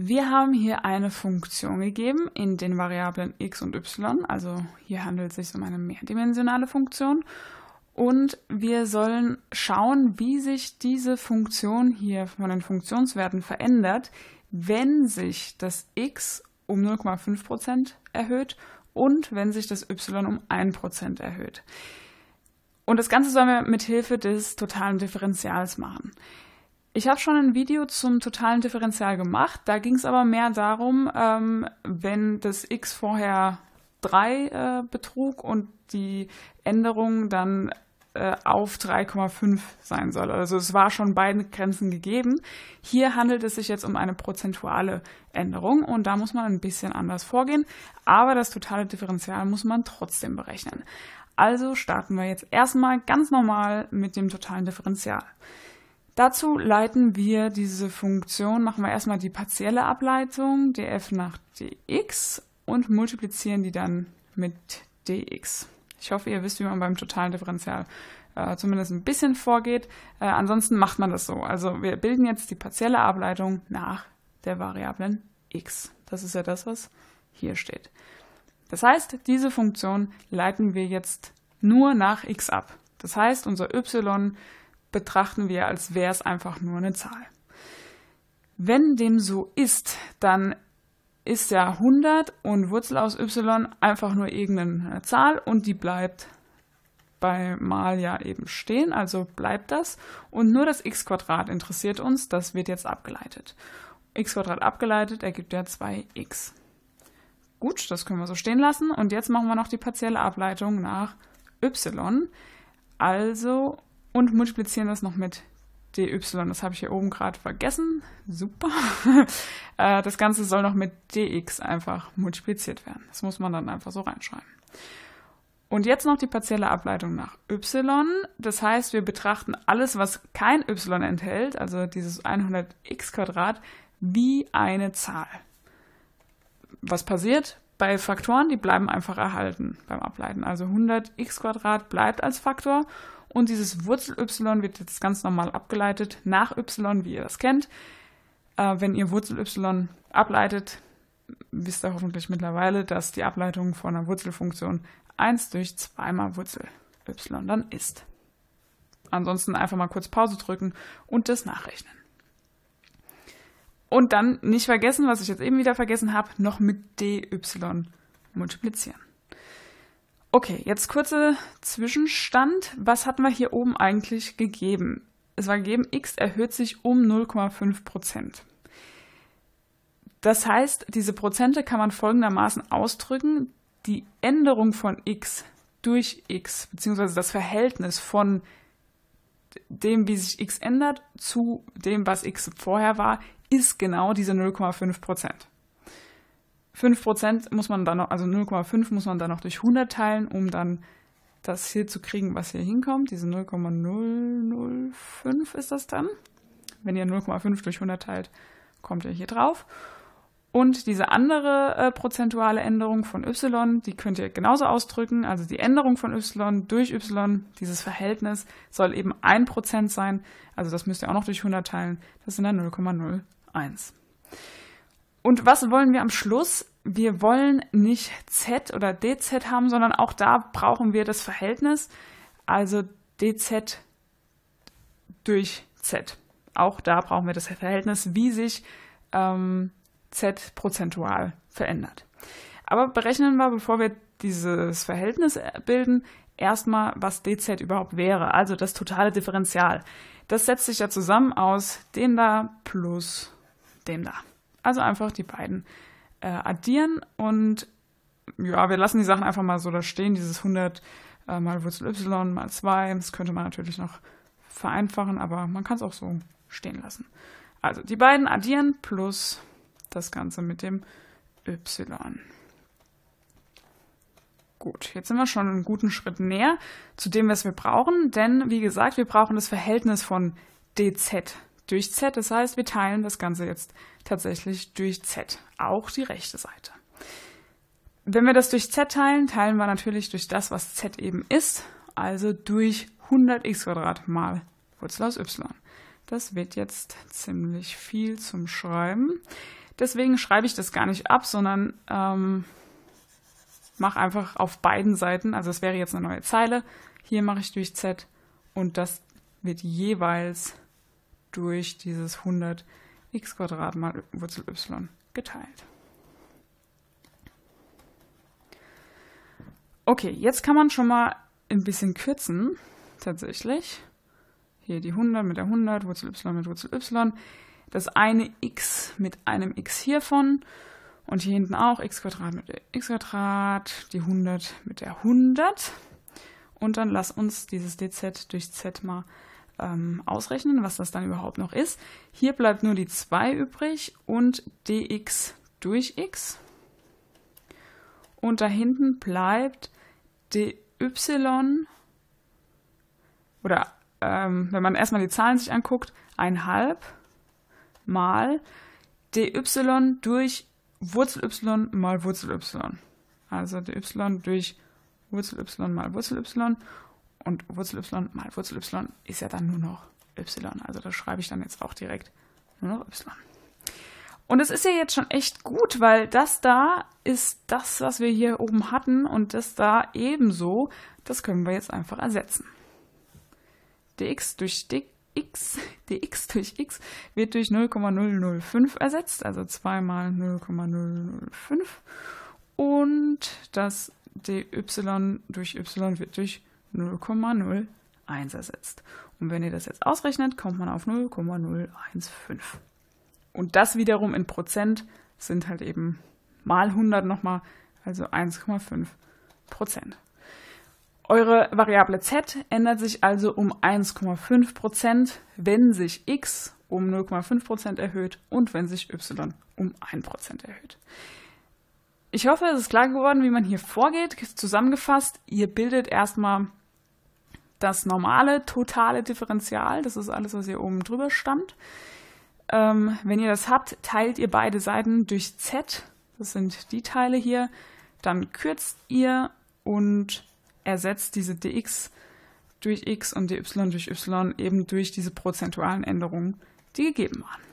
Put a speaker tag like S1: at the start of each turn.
S1: Wir haben hier eine Funktion gegeben in den Variablen x und y, also hier handelt es sich um eine mehrdimensionale Funktion und wir sollen schauen, wie sich diese Funktion hier von den Funktionswerten verändert, wenn sich das x um 0,5% erhöht und wenn sich das y um 1% erhöht. Und das Ganze sollen wir mit Hilfe des totalen Differentials machen. Ich habe schon ein Video zum totalen Differential gemacht. Da ging es aber mehr darum, ähm, wenn das x vorher 3 äh, betrug und die Änderung dann äh, auf 3,5 sein soll. Also es war schon beiden Grenzen gegeben. Hier handelt es sich jetzt um eine prozentuale Änderung und da muss man ein bisschen anders vorgehen. Aber das totale Differential muss man trotzdem berechnen. Also starten wir jetzt erstmal ganz normal mit dem totalen Differential. Dazu leiten wir diese Funktion, machen wir erstmal die partielle Ableitung, df nach dx und multiplizieren die dann mit dx. Ich hoffe, ihr wisst, wie man beim totalen Differential äh, zumindest ein bisschen vorgeht. Äh, ansonsten macht man das so. Also wir bilden jetzt die partielle Ableitung nach der Variablen x. Das ist ja das, was hier steht. Das heißt, diese Funktion leiten wir jetzt nur nach x ab. Das heißt, unser y betrachten wir, als wäre es einfach nur eine Zahl. Wenn dem so ist, dann ist ja 100 und Wurzel aus y einfach nur irgendeine Zahl und die bleibt bei mal ja eben stehen, also bleibt das. Und nur das x interessiert uns, das wird jetzt abgeleitet. x abgeleitet ergibt ja 2x. Gut, das können wir so stehen lassen. Und jetzt machen wir noch die partielle Ableitung nach y. Also und multiplizieren das noch mit dy. Das habe ich hier oben gerade vergessen. Super. Äh, das Ganze soll noch mit dx einfach multipliziert werden. Das muss man dann einfach so reinschreiben. Und jetzt noch die partielle Ableitung nach y. Das heißt, wir betrachten alles, was kein y enthält, also dieses 100x wie eine Zahl. Was passiert? bei Faktoren, die bleiben einfach erhalten beim Ableiten. Also 100x Quadrat bleibt als Faktor und dieses Wurzel y wird jetzt ganz normal abgeleitet nach y, wie ihr das kennt. Äh, wenn ihr Wurzel y ableitet, wisst ihr hoffentlich mittlerweile, dass die Ableitung von einer Wurzelfunktion 1 durch 2 mal Wurzel y dann ist. Ansonsten einfach mal kurz Pause drücken und das nachrechnen. Und dann nicht vergessen, was ich jetzt eben wieder vergessen habe, noch mit dy multiplizieren. Okay, jetzt kurzer Zwischenstand. Was hatten wir hier oben eigentlich gegeben? Es war gegeben, x erhöht sich um 0,5 Prozent. Das heißt, diese Prozente kann man folgendermaßen ausdrücken. Die Änderung von x durch x, beziehungsweise das Verhältnis von dem, wie sich x ändert, zu dem, was x vorher war, ist genau diese 0,5 Prozent. 5 Prozent muss man dann noch, also 0,5 muss man dann noch durch 100 teilen, um dann das hier zu kriegen, was hier hinkommt. Diese 0,005 ist das dann. Wenn ihr 0,5 durch 100 teilt, kommt ihr hier drauf. Und diese andere äh, prozentuale Änderung von y, die könnt ihr genauso ausdrücken. Also die Änderung von y durch y, dieses Verhältnis, soll eben 1% sein. Also das müsst ihr auch noch durch 100 teilen. Das sind dann 0,0 1. Und was wollen wir am Schluss? Wir wollen nicht Z oder DZ haben, sondern auch da brauchen wir das Verhältnis, also DZ durch Z. Auch da brauchen wir das Verhältnis, wie sich ähm, Z prozentual verändert. Aber berechnen wir, bevor wir dieses Verhältnis bilden, erstmal, was dz überhaupt wäre, also das totale Differential. Das setzt sich ja zusammen aus dem da plus trotzdem da. Also einfach die beiden äh, addieren und ja, wir lassen die Sachen einfach mal so da stehen, dieses 100 äh, mal Wurzel y mal 2. Das könnte man natürlich noch vereinfachen, aber man kann es auch so stehen lassen. Also die beiden addieren plus das Ganze mit dem y. Gut, jetzt sind wir schon einen guten Schritt näher zu dem, was wir brauchen, denn wie gesagt, wir brauchen das Verhältnis von dz durch z. Das heißt, wir teilen das Ganze jetzt tatsächlich durch z, auch die rechte Seite. Wenn wir das durch z teilen, teilen wir natürlich durch das, was z eben ist, also durch 100x mal Wurzel aus y. Das wird jetzt ziemlich viel zum Schreiben. Deswegen schreibe ich das gar nicht ab, sondern ähm, mache einfach auf beiden Seiten, also es wäre jetzt eine neue Zeile, hier mache ich durch z und das wird jeweils durch dieses 100 x Quadrat mal Wurzel y geteilt. Okay, jetzt kann man schon mal ein bisschen kürzen, tatsächlich. Hier die 100 mit der 100, Wurzel y mit Wurzel y. Das eine x mit einem x hiervon und hier hinten auch x Quadrat mit der x Quadrat, die 100 mit der 100. Und dann lass uns dieses dz durch z mal ähm, ausrechnen, was das dann überhaupt noch ist. Hier bleibt nur die 2 übrig und dx durch x. Und da hinten bleibt dy oder ähm, wenn man erstmal die Zahlen sich anguckt, 1,5 mal dy durch Wurzel y mal Wurzel y. Also dy durch Wurzel y mal Wurzel y und Wurzel y mal Wurzel y ist ja dann nur noch y. Also das schreibe ich dann jetzt auch direkt nur noch y. Und es ist ja jetzt schon echt gut, weil das da ist das, was wir hier oben hatten und das da ebenso. Das können wir jetzt einfach ersetzen. dx durch dx, dx durch x wird durch 0,005 ersetzt, also 2 mal 0,005. Und das dy durch y wird durch 0,01 ersetzt. Und wenn ihr das jetzt ausrechnet, kommt man auf 0,015. Und das wiederum in Prozent sind halt eben mal 100 nochmal, also 1,5 Prozent. Eure Variable z ändert sich also um 1,5 Prozent, wenn sich x um 0,5 Prozent erhöht und wenn sich y um 1 Prozent erhöht. Ich hoffe, es ist klar geworden, wie man hier vorgeht. Zusammengefasst, ihr bildet erstmal das normale totale Differential, das ist alles, was hier oben drüber stammt. Ähm, wenn ihr das habt, teilt ihr beide Seiten durch z, das sind die Teile hier, dann kürzt ihr und ersetzt diese dx durch x und dy durch y eben durch diese prozentualen Änderungen, die gegeben waren.